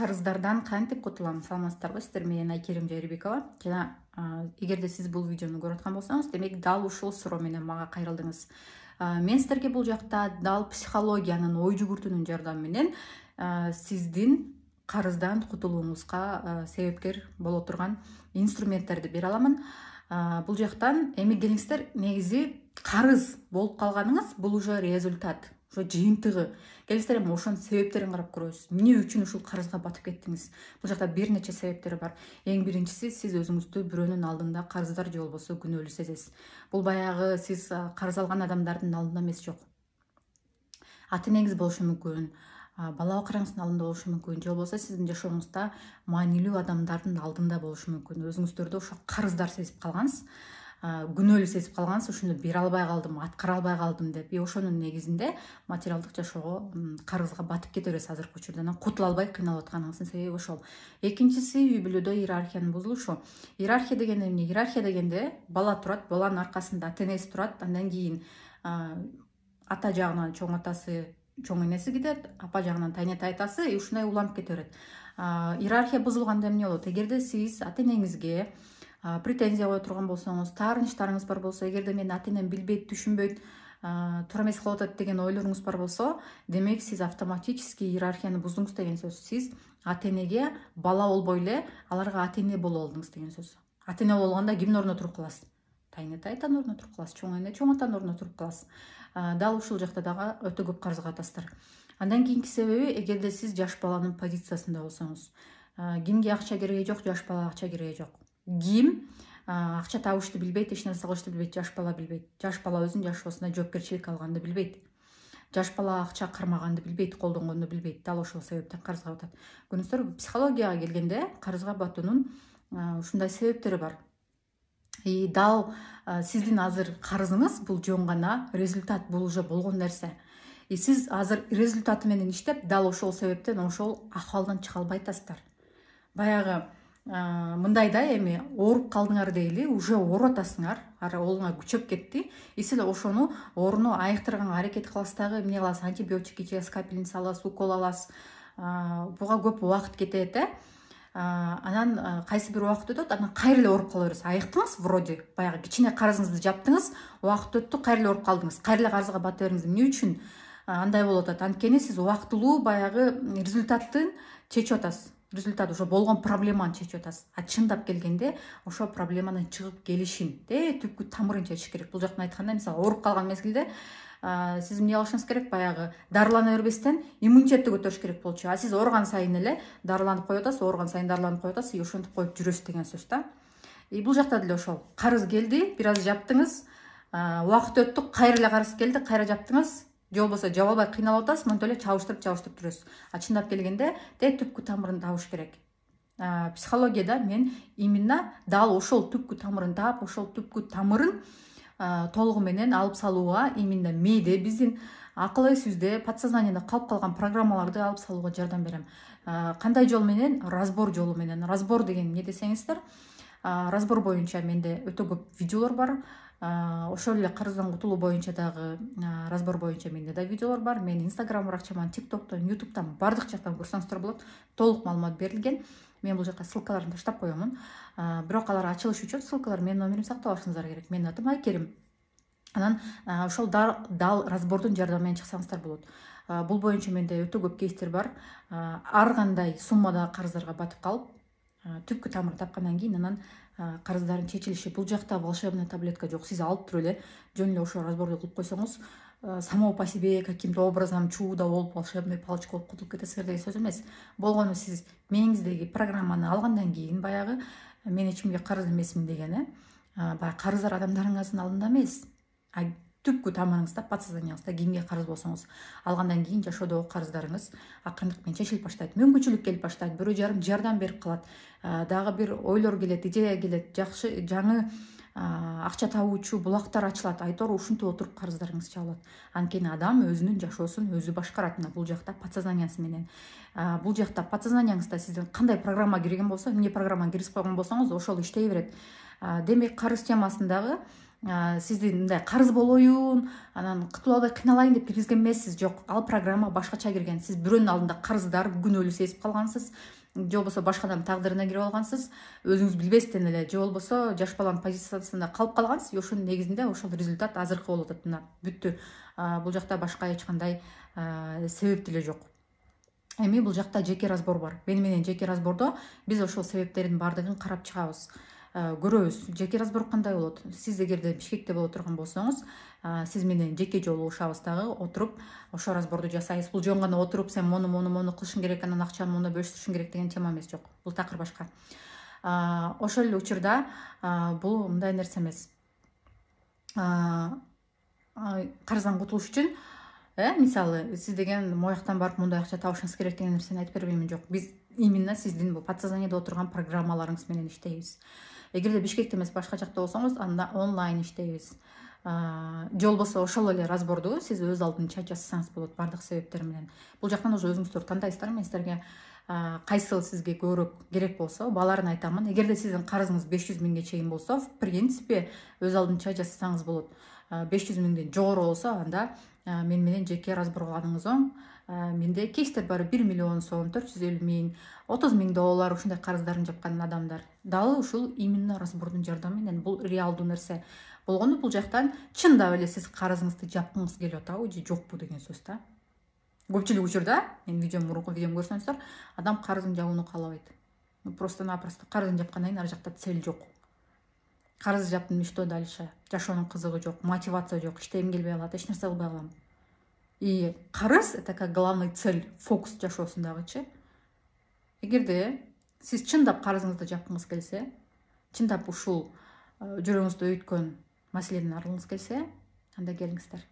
қарыздардан қантип құтыламын саламатсыздар ғой сіздер мен әйгерім жайырбекова жаңа егер де сіз бұл видеоны көріп жатқан болсаңыз демек дал ушул менен мага кайрылдыңыз ә, мен сіздерге бұл жақта дал психологияның, ой жүгіртуінің жардамы менен сиздин қарыздан құтылуыңызға себепкер бола тұрған инструменттерді бере аламын бұл жақтан эми келіңіздер негізі қарыз болып қалғаныңыз бұл уже результат ошо жыйынтыгы келесіздер эми ошонун себептерин карап көрөбүз эмне үчүн ушул карызга батып кеттиңиз бул жакта бир нече себептер бар эң биринчиси сиз өзүңүздү бирөөнүн алдында карыздар же болбосо күнөөлүү сезесиз бул баягы сиз карыз алган адамдардын алдында эмес жок ата энеңиз болушу мүмкүн бала бакырыңыздын алдында болушу мүмкүн же болбосо сиздин жашооңузда маанилүү адамдардын алдында болушу мүмкүн өзүңүздөрдү ошо карыздар сезип калгансыз күнөөлүү сезип калгансыз ушуну бере албай калдым аткара албай калдым деп и ошонун негизинде материалдык жашоого карызга батып кете бересиз азыркы учурда анан кутула албай кыйналып атканыңыздын себеби ошол экинчиси үй бүлөдө иерархиянын бузулушу иерархия деген эмне иерархия дегенде бала турат баланын аркасында ата энеси турат андан кийин ата жагынан чоң атасы чоң энеси кетет апа жагынан тайне тайтасы и ушундай уланып кете берет иерархия бузулганда эмне болот эгерде сиз ата энеңизге претензия қоя тұрған болсаңыз тарыныштарыңыз бар болсо эгерде менин ата энем билбейт түшүнбөйт туура эмес кылып деген ойларыңыз бар болсо демек сіз автоматически иерархияны буздуңуз деген сөз сіз ата энеге бала болбой эле аларга ата эне боло алдыңыз деген сөз ата эне болгонда кимдин ордуна туруп каласыз тайын тайтанын ордуна туруп каласыз чоң эне чоң атанын ордуна туруп каласыз дал ушул жакта дагы өтө көп карызга атасыздар андан кийинки себеби эгерде сиз жаш баланын позициясында болсоңуз кимге акча кереги жок жаш балага акча кереги жок ким акча табышты билбейт эч нерсе кылышты билбейт жаш бала билбейт жаш бала өзүнүн жашоосуна жоопкерчилик алганды билбейт жаш бала акча кармаганды билбейт колдонгонду билбейт дал ошол себептен карызга батат көрдүңүздөрбү психологияга келгенде карызга батуунун ушундай себептери бар и дал сиздин азыр карызыңыз бул жөн гана результат бул уже болгон нерсе и сиз азыр результаты менен иштеп дал ошол себептен ошол акыбалдан чыга албай атасыздар баягы мындайда эми ооруп калдыңар дейли уже ооруп атасыңар ооруна күчөп кетти и сиз ошону ооруну айыктырганга аракет кыласыз дагы эмне кыласыз антибиотик ичесиз капельница аласыз укол аласыз буга көп убакыт кетет э анан э, кайсы бир убакыт өтөт анан кайра эле ооруп кала бересиз айыктыңыз вроде баягы кичине карызыңызды жаптыңыз убакыт өттү кайра эле ооруп калдыңыз кайра эле карызга бата бердиңиз эмне үчүн андай болуп атат анткени сиз убактылуу баягы результаттын чечип атасыз результат уже болгон проблеманы чечип атасыз а чындап келгенде ошо проблеманын чыгып келишин түпкү тамырын чечиш керек бул жактан айтканда мисалы ооруп калган мезгилде сиз эмне кылышыңыз керек баягы дарылана бербестен иммунитетти көтөрүш керек болчу а сиз ооруган сайын эле дарыланып коюп атасыз ооруган сайын дарыланып коюп атасыз и ошентип коюп жүрөсүз деген сөз да и бул жакта деле ошол карыз келди бир аз жаптыңыз убакыт өттү кайра эле карыз келди кайра жаптыңыз же болбосо жабалбай албай кыйналып атасыз монтип эле чабыштырып чабыштырып жүрөсүз а чындап келгенде тээ түпкү тамырын табыш керек психологияда мен именно дал ошол түпкү тамырын таап ошол түпкү тамырын толугу менен алып салууга именно мээде биздин акыл эсибизде подсознанияда калып калган программаларды алып салууга жардам берем кандай жол менен разбор жолу менен разбор деген эмне десеңиздер разбор боюнча менде өтө көп видеолор бар ошол эле карыздан кутулуу боюнча дагы разбор боюнча менде да видеолор бар менин инстаграм баракчаман тик токтон ютубтан баардык жактан көрсөңүздөр болот толук маалымат берилген мен бул жака ссылкаларын таштап коемун бирок алар ачылышы үчүн ссылкалар менин номеримди сактап алышыңыздар керек менин атым айкерим анан ошол дал разбордун жардамы менен чыксаңыздар болот бул боюнча менде өтө көп кейстер бар ар кандай суммадагы карыздарга батып калып түпкі тамыр тапқаннан кейін анан карыздардын чечилиши бул жакта волшебная таблетка жоқ, сіз алып туруп эле жөн эле ошо разборды кылып койсоңуз само по себе каким то образом чудо болуп волшебный палочка болуп кутулуп кетесиңер деген сөз эмес болгону сиз мээңиздеги программаны алгандан кийин баягы мен эч кимге карыз эмесмин деген э баягы карыздар адамдарыңыздын алдында эмес түпкү тамырыңызда подсознанияңызда кимге карыз болсоңуз алгандан кийин жашоодогу карыздарыңыз акырындык менен чечилип баштайт мүмкүнчүлүк келип баштайт бирөө жарым жардам берип калат дагы бир ойлор келет идея келет жакшы жаңы акча табуучу булактар ачылат айтор ушинтип отуруп карыздарыңыз чабылат анткени адам өзүнүн жашоосун өзү башкарат мына бул жакта подсознаниясы менен бул жакта подсознанияңызда сиздин кандай программа кирген болсо эмне программа киргизип койгон болсоңуз ошол иштей берет демек карыз темасындагы сизди мындай карыз болоюн анан кытыла албай кыйналайын деп киргизген эмессиз жок ал программа башкача кирген сиз бирөөнүн алдында карыздар күнөөлүү сезип калгансыз же болбосо башка адамдын тагдырына кирип алгансыз өзүңүз билбестен эле же болбосо жаш баланын позициясында калып калгансыз и ошонун негизинде ошол результат азыркы болуп атат мына бүттү бул жакта башка эч кандай себеп деле жок эми бул жакта жеке разбор бар мени менен жеке разбордо биз ошол себептердин баардыгын карап чыгабыз Э, көрөбүз жеке разбор кандай болот сиз эгерде бишкекте боло турган болсоңуз э, сиз менен жеке жолугушабыз дагы отуруп ошол разборду жасайбыз бул жөн гана отуруп сен муну муну муну кылышың керек анан акчаны мондай бөлүштүрүшүң керек деген тема эмес жок бул такыр башка э, ошол эле учурда бул мындай нерсе эмес карыздан кутулуш үчүн э мисалы сиз деген молактан барып мондай акча табышыңыз керек деген нерсени айтып бербеймин жок биз именно сиздин бул подсознаниеде отурган программаларыңыз менен иштейбиз эгерде бишкекте эмес башка жакта болсоңуз анда онлайн иштейбиз же болбосо ошол эле разборду сиз өз алдынча жасасаңыз болот баардык себептер менен бул жактан уже өзүңүздөр тандайсыздар мен сиздерге кайсыл сизге көбүрөөк керек болсо баларын айтамын эгерде сиздин карызыңыз беш жүз миңге чейин болсо в принципе өз алдынча жасасаңыз болот беш жүз миңден жогору болсо анда мен менен жеке разбор кылганыңыз оң менде кейстер бар бир миллион сом төрт жүз элүү миң отуз миң доллар ушундай карыздарын жапкан адамдар дал ушул именно разбордун жардамы менен бул реалдуу нерсе болгону бул жактан чындап эле сиз карызыңызды жапкыңыз келип атабы же жокпу деген сөз да көпчүлүк учурда менин видеом мурунку видеомду көрсөңүздөр адам карызын жабууну каалабайт просто напросто карызын жапкандан кийин ар жакта цель жок карызды жаптым и что дальше жашоонун кызыгы жок мотивация жок иштегим келбей калат эч нерсе кылбай калам и қарыз это как главный цель фокус жашоосундагы эгерде сиз чындап карызыңызды жапкыңыз келсе чындап ушул э, жүрөгүңүздү өйткөн маселеден арылгыңыз келсе анда келиңиздер